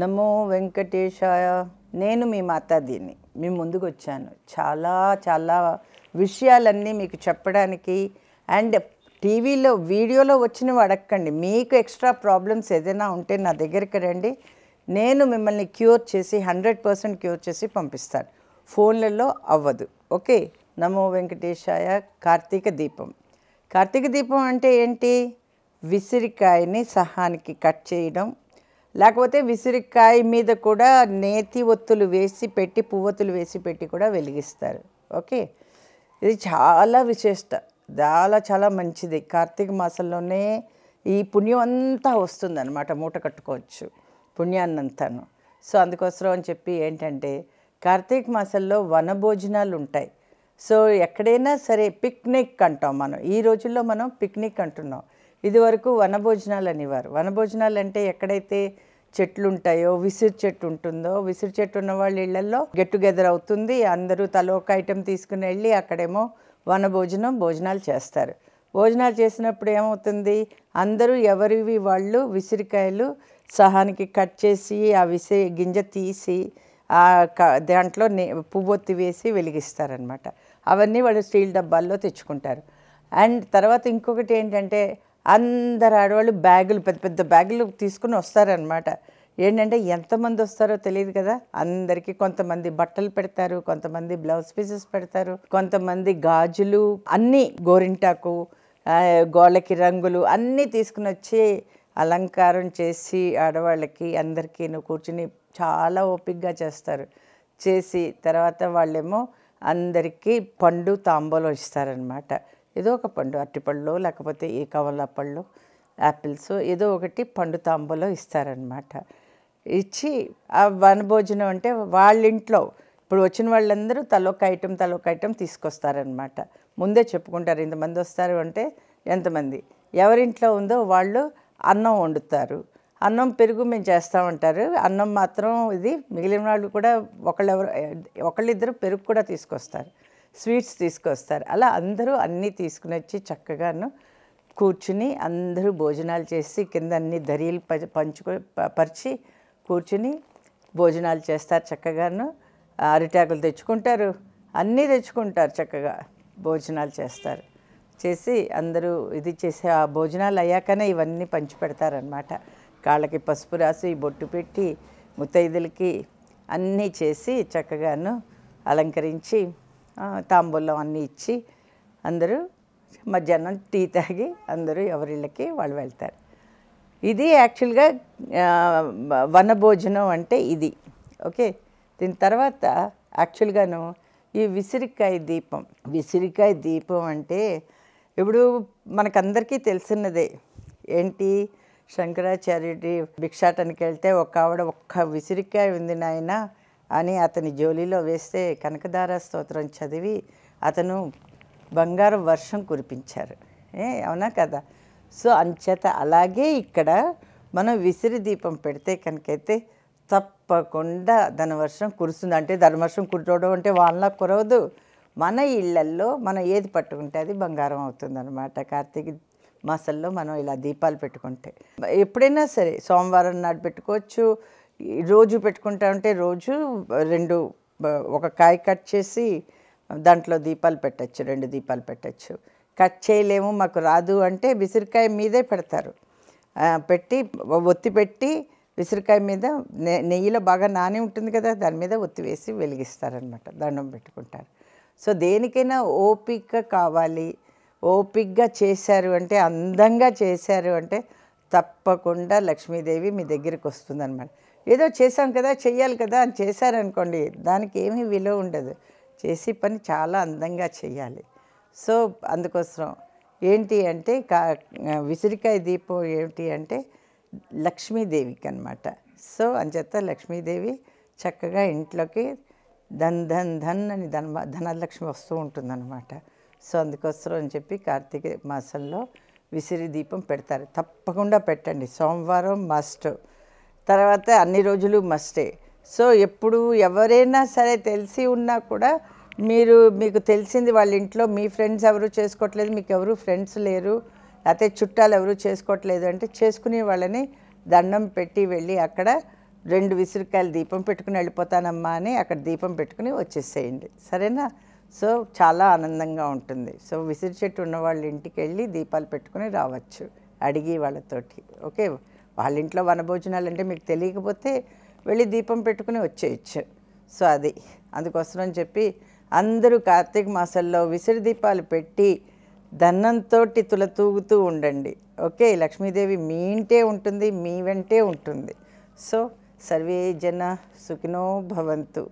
నమో వెంకటేశాయ నేను మీ మాతాదీని మీ ముందుకు వచ్చాను చాలా చాలా విషయాలన్నీ మీకు చెప్పడానికి అండ్ టీవీలో వీడియోలో వచ్చినవి అడగండి మీకు ఎక్స్ట్రా ప్రాబ్లమ్స్ ఏదైనా ఉంటే నా దగ్గరికి రండి నేను మిమ్మల్ని క్యూర్ చేసి హండ్రెడ్ పర్సెంట్ క్యూర్ చేసి పంపిస్తాను ఫోన్లలో అవ్వదు ఓకే నమో వెంకటేశాయ కార్తీక దీపం కార్తీక దీపం అంటే ఏంటి విసిరికాయని సహానికి కట్ చేయడం లేకపోతే విసిరికాయ మీద కూడా నేతి ఒత్తులు వేసి పెట్టి పువ్వొత్తులు వేసి పెట్టి కూడా వెలిగిస్తారు ఓకే ఇది చాలా విశేషత చాలా చాలా మంచిది కార్తీక మాసంలోనే ఈ పుణ్యం అంతా వస్తుందన్నమాట మూట కట్టుకోవచ్చు పుణ్యాన్నంతాను సో అందుకోసం అని చెప్పి ఏంటంటే కార్తీక మాసంలో వనభోజనాలు ఉంటాయి సో ఎక్కడైనా సరే పిక్నిక్ అంటాం మనం ఈ రోజుల్లో మనం పిక్నిక్ అంటున్నాం ఇదివరకు వనభోజనాలు అనేవారు వనభోజనాలు అంటే ఎక్కడైతే చెట్లు ఉంటాయో విసిరి చెట్టు ఉంటుందో విసిరి చెట్టు ఉన్న వాళ్ళ ఇళ్లలో గెట్ టుగెదర్ అవుతుంది అందరూ తలో ఒక ఐటెం తీసుకుని వెళ్ళి అక్కడేమో వనభోజనం భోజనాలు చేస్తారు భోజనాలు చేసినప్పుడు ఏమవుతుంది అందరూ ఎవరివి వాళ్ళు విసిరికాయలు సహానికి కట్ చేసి ఆ విసి గింజ తీసి ఆ దాంట్లో పువ్వొత్తి వేసి వెలిగిస్తారనమాట అవన్నీ వాళ్ళు స్టీల్ డబ్బాల్లో తెచ్చుకుంటారు అండ్ తర్వాత ఇంకొకటి ఏంటంటే అందరు ఆడవాళ్ళు బ్యాగులు పెద్ద పెద్ద బ్యాగులు తీసుకుని వస్తారనమాట ఏంటంటే ఎంతమంది వస్తారో తెలియదు కదా అందరికీ కొంతమంది బట్టలు పెడతారు కొంతమంది బ్లౌజ్ పీసెస్ పెడతారు కొంతమంది గాజులు అన్నీ గోరింటాకు గోళ్ళకి రంగులు అన్నీ తీసుకుని వచ్చి అలంకారం చేసి ఆడవాళ్ళకి అందరికీ కూర్చుని చాలా ఓపిక్గా చేస్తారు చేసి తర్వాత వాళ్ళేమో అందరికీ పండు తాంబూలం ఇస్తారనమాట ఏదో ఒక పండు అరటిపళ్ళు లేకపోతే ఈ కవల పళ్ళు యాపిల్స్ ఏదో ఒకటి పండు తాంబలో ఇస్తారనమాట ఇచ్చి ఆ వనభోజనం అంటే వాళ్ళింట్లో ఇప్పుడు వచ్చిన వాళ్ళందరూ తలొక ఐటెం తలొక ఐటెం తీసుకొస్తారనమాట ముందే చెప్పుకుంటారు ఇంతమంది వస్తారు అంటే ఎంతమంది ఎవరింట్లో ఉందో వాళ్ళు అన్నం వండుతారు అన్నం పెరుగు మేము చేస్తామంటారు అన్నం మాత్రం ఇది మిగిలిన వాళ్ళు కూడా ఒకళ్ళెవరు ఒకళ్ళిద్దరు పెరుగు కూడా తీసుకొస్తారు స్వీట్స్ తీసుకొస్తారు అలా అందరూ అన్నీ తీసుకుని వచ్చి చక్కగాను కూర్చుని అందరూ భోజనాలు చేసి కింద అన్ని ధరీలు పంచుకు పరిచి కూర్చుని భోజనాలు చేస్తారు చక్కగాను అరిటాకులు తెచ్చుకుంటారు అన్నీ తెచ్చుకుంటారు చక్కగా భోజనాలు చేస్తారు చేసి అందరూ ఇది చేసి ఆ భోజనాలు అయ్యాకనే ఇవన్నీ పెడతారనమాట కాళ్ళకి పసుపు రాసి బొట్టు పెట్టి ముత్తైదులకి అన్నీ చేసి చక్కగాను అలంకరించి తాంబూలం అన్నీ ఇచ్చి అందరూ మధ్యాహ్నం టీ తాగి అందరూ ఎవరిళ్ళకి వాళ్ళు వెళ్తారు ఇది యాక్చువల్గా వనభోజనం అంటే ఇది ఓకే దీని తర్వాత యాక్చువల్గాను ఈ విసిరికాయ దీపం విసిరికాయ దీపం అంటే ఇప్పుడు మనకందరికీ తెలిసినదే ఏంటి శంకరాచార్యుడి భిక్షాటానికి వెళ్తే ఒక ఆవిడ ఒక్క విసిరికాయ ఉంది నాయన అని అతని జోలీలో వేస్తే కనకదార స్తోత్రం చదివి అతను బంగారు వర్షం కురిపించారు ఏ అవునా కదా సో అంచేత అలాగే ఇక్కడ మనం విసిరి దీపం పెడితే కనుకైతే తప్పకుండా ధనవర్షం కురుస్తుంది అంటే ధనవర్షం కురవడం అంటే వాళ్ళ కురవదు మన ఇళ్ళల్లో మనం ఏది పట్టుకుంటే అది బంగారం అనమాట కార్తీక మాసంలో మనం ఇలా దీపాలు పెట్టుకుంటే ఎప్పుడైనా సరే సోమవారం నాడు పెట్టుకోవచ్చు రోజు పెట్టుకుంటా ఉంటే రోజు రెండు ఒక కాయ కట్ చేసి దాంట్లో దీపాలు పెట్టచ్చు రెండు దీపాలు పెట్టచ్చు కట్ చేయలేము మాకు రాదు అంటే విసిరికాయ మీదే పెడతారు పెట్టి ఒత్తి పెట్టి విసిరికాయ మీద నెయ్యిలో బాగా నాని ఉంటుంది కదా దాని మీద ఒత్తి వేసి వెలిగిస్తారనమాట దండం పెట్టుకుంటారు సో దేనికైనా ఓపిక కావాలి ఓపిక్గా చేశారు అంటే అందంగా చేశారు అంటే తప్పకుండా లక్ష్మీదేవి మీ దగ్గరికి వస్తుందన్నమాట ఏదో చేశాం కదా చెయ్యాలి కదా అని చేశారనుకోండి దానికి ఏమీ విలువ ఉండదు చేసి పని చాలా అందంగా చెయ్యాలి సో అందుకోసం ఏంటి అంటే కా విసిరికాయ దీపం ఏమిటి అంటే లక్ష్మీదేవికి అనమాట సో అని చెప్తా లక్ష్మీదేవి చక్కగా ఇంట్లోకి ధన్ ధన్ ధన్ అని ధన ధనలక్ష్మి వస్తూ ఉంటుందన్నమాట సో అందుకోసం అని చెప్పి కార్తీక మాసంలో విసిరి దీపం పెడతారు తప్పకుండా పెట్టండి సోమవారం మస్ట్ తర్వాత అన్ని రోజులు మస్టే సో ఎప్పుడు ఎవరైనా సరే తెలిసి ఉన్నా కూడా మీరు మీకు తెలిసింది వాళ్ళ ఇంట్లో మీ ఫ్రెండ్స్ ఎవరు చేసుకోవట్లేదు మీకు ఎవరు ఫ్రెండ్స్ లేరు లేకపోతే చుట్టాలు ఎవరు చేసుకోవట్లేదు అంటే చేసుకునే వాళ్ళని దండం పెట్టి వెళ్ళి అక్కడ రెండు విసిరికాయలు దీపం పెట్టుకుని వెళ్ళిపోతానమ్మా అని అక్కడ దీపం పెట్టుకుని వచ్చేసేయండి సరేనా సో చాలా ఆనందంగా ఉంటుంది సో విసిరి చెట్టు ఉన్న వాళ్ళ ఇంటికి వెళ్ళి దీపాలు పెట్టుకుని రావచ్చు అడిగి వాళ్ళతోటి ఓకే వాళ్ళ ఇంట్లో వనభోజనాలు అంటే మీకు తెలియకపోతే వెళ్ళి దీపం పెట్టుకుని వచ్చేయచ్చు సో అది అందుకోసం అని చెప్పి అందరూ కార్తీక మాసంలో విసిరి దీపాలు పెట్టి దన్నంతో తుల తూగుతూ ఉండండి ఓకే లక్ష్మీదేవి మీ ఇంటే ఉంటుంది మీ వెంటే ఉంటుంది సో సర్వే జన సుఖినో భవంతు